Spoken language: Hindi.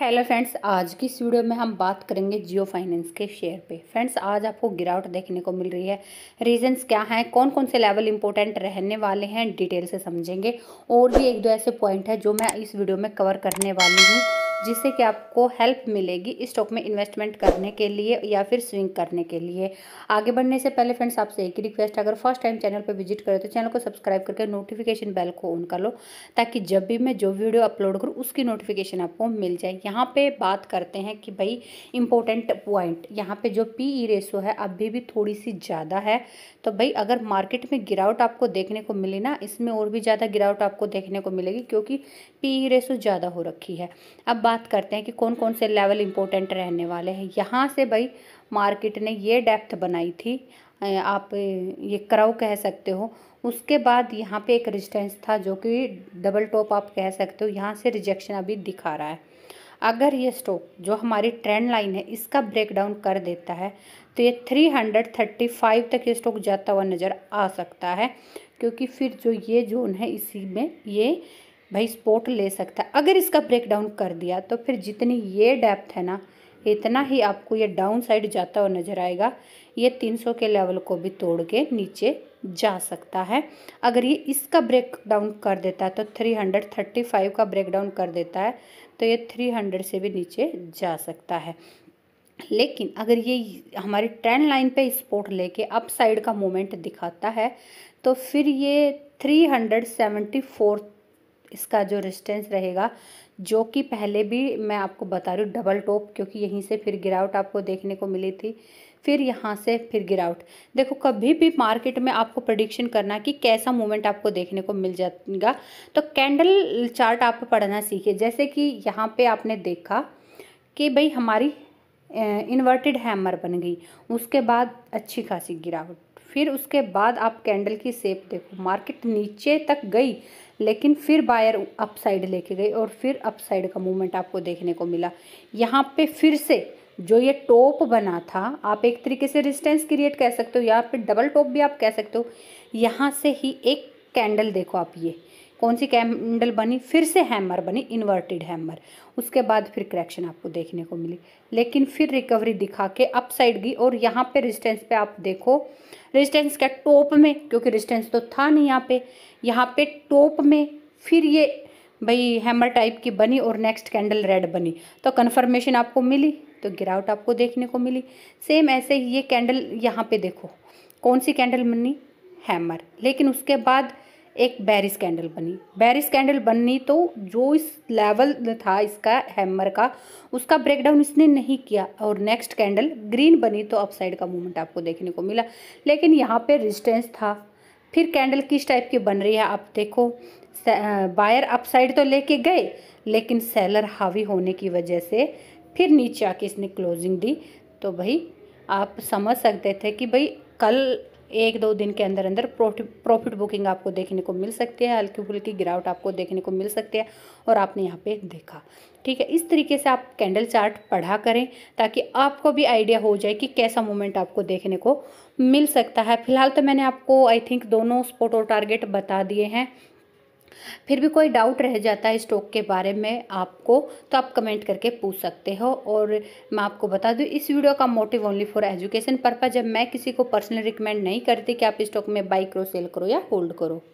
हेलो फ्रेंड्स आज की इस वीडियो में हम बात करेंगे जियो फाइनेंस के शेयर पे फ्रेंड्स आज आपको गिरावट देखने को मिल रही है रीजंस क्या हैं कौन कौन से लेवल इंपॉर्टेंट रहने वाले हैं डिटेल से समझेंगे और भी एक दो ऐसे पॉइंट है जो मैं इस वीडियो में कवर करने वाली हूँ जिससे कि आपको हेल्प मिलेगी स्टॉक में इन्वेस्टमेंट करने के लिए या फिर स्विंग करने के लिए आगे बढ़ने से पहले फ्रेंड्स आपसे एक ही रिक्वेस्ट अगर फर्स्ट टाइम चैनल पर विजिट करें तो चैनल को सब्सक्राइब करके नोटिफिकेशन बेल को ऑन कर लो ताकि जब भी मैं जो वीडियो अपलोड करूँ उसकी नोटिफिकेशन आपको मिल जाए यहाँ पर बात करते हैं कि भाई इंपॉर्टेंट पॉइंट यहाँ पर जो पी ई रेशो है अभी भी थोड़ी सी ज़्यादा है तो भाई अगर मार्केट में गिरावट आपको देखने को मिली ना इसमें और भी ज़्यादा गिरावट आपको देखने को मिलेगी क्योंकि पी ई रेशो ज़्यादा हो रखी है अब बात बात करते हैं कि कौन कौन से लेवल इम्पोर्टेंट रहने वाले हैं यहाँ से भाई मार्केट ने ये डेप्थ बनाई थी आप ये कराव कह सकते हो उसके बाद यहाँ पे एक रेजिस्टेंस था जो कि डबल टॉप आप कह सकते हो यहाँ से रिजेक्शन अभी दिखा रहा है अगर ये स्टॉक जो हमारी ट्रेंड लाइन है इसका ब्रेकडाउन कर देता है तो ये 335 तक ये स्टॉक जाता हुआ नज़र आ सकता है क्योंकि फिर जो ये जोन है इसी में ये भाई स्पोर्ट ले सकता है अगर इसका ब्रेक डाउन कर दिया तो फिर जितनी ये डेप्थ है ना इतना ही आपको ये डाउन साइड जाता हुआ नज़र आएगा ये 300 के लेवल को भी तोड़ के नीचे जा सकता है अगर ये इसका ब्रेक डाउन कर देता है तो 335 का ब्रेक डाउन कर देता है तो ये 300 से भी नीचे जा सकता है लेकिन अगर ये हमारी ट्रेंड लाइन पे स्पोर्ट लेके अप साइड का मोमेंट दिखाता है तो फिर ये 374 इसका जो रिस्टेंस रहेगा जो कि पहले भी मैं आपको बता रही हूँ डबल टॉप क्योंकि यहीं से फिर गिरावट आपको देखने को मिली थी फिर यहाँ से फिर गिरावट देखो कभी भी मार्केट में आपको प्रडिक्शन करना कि कैसा मूवमेंट आपको देखने को मिल जाएगा तो कैंडल चार्ट आप पढ़ना सीखिए जैसे कि यहाँ पे आपने देखा कि भाई हमारी इन्वर्टेड हैमर बन गई उसके बाद अच्छी खासी गिरावट फिर उसके बाद आप कैंडल की सेप देखो मार्केट नीचे तक गई लेकिन फिर बायर अपसाइड लेके गई और फिर अपसाइड का मूवमेंट आपको देखने को मिला यहाँ पे फिर से जो ये टॉप बना था आप एक तरीके से रिस्टेंस क्रिएट कर सकते हो या फिर डबल टॉप भी आप कह सकते हो यहाँ से ही एक कैंडल देखो आप ये कौन सी कैंडल बनी फिर से हैमर बनी इन्वर्टेड हैमर उसके बाद फिर करेक्शन आपको देखने को मिली लेकिन फिर रिकवरी दिखा के अप साइड गई और यहाँ पे रेजिस्टेंस पे आप देखो रेजिस्टेंस का टॉप में क्योंकि रेजिस्टेंस तो था नहीं यहाँ पे यहाँ पे टॉप में फिर ये भाई हैमर टाइप की बनी और नेक्स्ट कैंडल रेड बनी तो कन्फर्मेशन आपको मिली तो गिरावट आपको देखने को मिली सेम ऐसे ये कैंडल यहाँ पे देखो कौन सी कैंडल बनी हैमर लेकिन उसके बाद एक बैरिस कैंडल बनी बैरिस कैंडल बननी तो जो इस लेवल था इसका हैमर का उसका ब्रेकडाउन इसने नहीं किया और नेक्स्ट कैंडल ग्रीन बनी तो अपसाइड का मूवमेंट आपको देखने को मिला लेकिन यहाँ पे रिजिस्टेंस था फिर कैंडल किस टाइप की बन रही है आप देखो बायर अपसाइड तो लेके गए लेकिन सेलर हावी होने की वजह से फिर नीचे आके इसने क्लोजिंग दी तो भाई आप समझ सकते थे कि भाई कल एक दो दिन के अंदर अंदर प्रॉफिट बुकिंग आपको देखने को मिल सकती है हल्की फुल्की गिरावट आपको देखने को मिल सकती है और आपने यहाँ पे देखा ठीक है इस तरीके से आप कैंडल चार्ट पढ़ा करें ताकि आपको भी आइडिया हो जाए कि कैसा मोमेंट आपको देखने को मिल सकता है फिलहाल तो मैंने आपको आई थिंक दोनों स्पॉट और टारगेट बता दिए हैं फिर भी कोई डाउट रह जाता है स्टॉक के बारे में आपको तो आप कमेंट करके पूछ सकते हो और मैं आपको बता दूँ इस वीडियो का motive only for education purpose जब मैं किसी को पर्सनल रिकमेंड नहीं करती कि आप स्टॉक में बाई करो सेल करो या होल्ड करो